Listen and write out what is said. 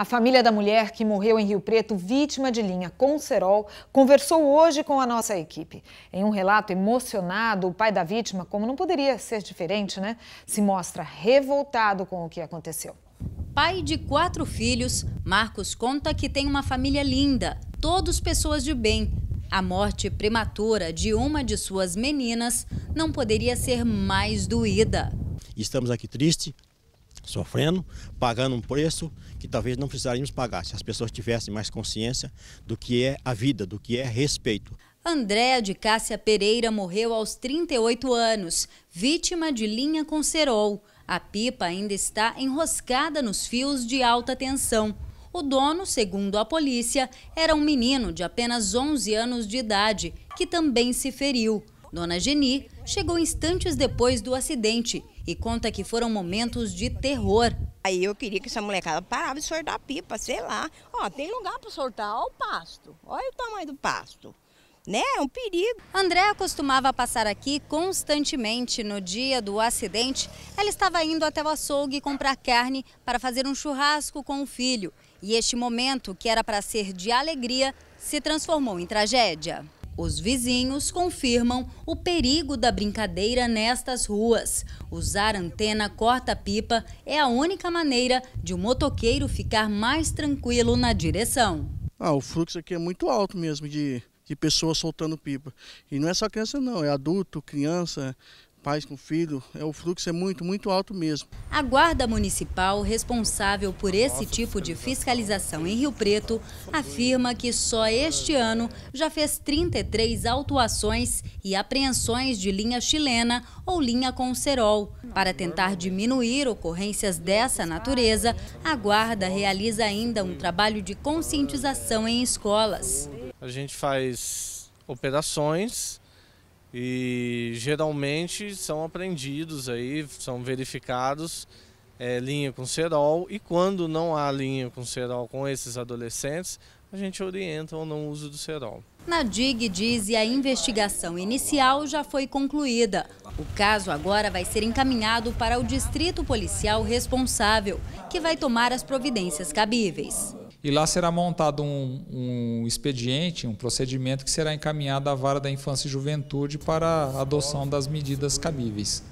A família da mulher que morreu em Rio Preto, vítima de linha com conversou hoje com a nossa equipe. Em um relato emocionado, o pai da vítima, como não poderia ser diferente, né? Se mostra revoltado com o que aconteceu. Pai de quatro filhos, Marcos conta que tem uma família linda, todos pessoas de bem. A morte prematura de uma de suas meninas não poderia ser mais doída. Estamos aqui tristes, sofrendo, pagando um preço que talvez não precisaríamos pagar se as pessoas tivessem mais consciência do que é a vida, do que é respeito. Andréa de Cássia Pereira morreu aos 38 anos, vítima de linha com cerol. A pipa ainda está enroscada nos fios de alta tensão. O dono, segundo a polícia, era um menino de apenas 11 anos de idade, que também se feriu. Dona Geni chegou instantes depois do acidente e conta que foram momentos de terror. Aí eu queria que essa molecada parava de soltar pipa, sei lá. Ó, tem lugar para soltar, ó o pasto, olha o tamanho do pasto. Né? É um perigo. Andréa costumava passar aqui constantemente. No dia do acidente, ela estava indo até o açougue comprar carne para fazer um churrasco com o filho. E este momento, que era para ser de alegria, se transformou em tragédia. Os vizinhos confirmam o perigo da brincadeira nestas ruas. Usar antena corta-pipa é a única maneira de o um motoqueiro ficar mais tranquilo na direção. Ah, o fluxo aqui é muito alto mesmo de, de pessoas soltando pipa. E não é só criança não, é adulto, criança, pais com filho, é, o fluxo é muito, muito alto mesmo. A Guarda Municipal, responsável por esse tipo de fiscalização em Rio Preto, afirma que só este ano já fez 33 autuações e apreensões de linha chilena ou linha com cerol. Para tentar diminuir ocorrências dessa natureza, a Guarda realiza ainda um trabalho de conscientização em escolas. A gente faz operações e geralmente são apreendidos aí, são verificados é, linha com cerol e quando não há linha com cerol com esses adolescentes, a gente orienta o não uso do cerol. Na DIG diz que a investigação inicial já foi concluída. O caso agora vai ser encaminhado para o distrito policial responsável, que vai tomar as providências cabíveis. E lá será montado um, um expediente, um procedimento que será encaminhado à Vara da Infância e Juventude para a adoção das medidas cabíveis.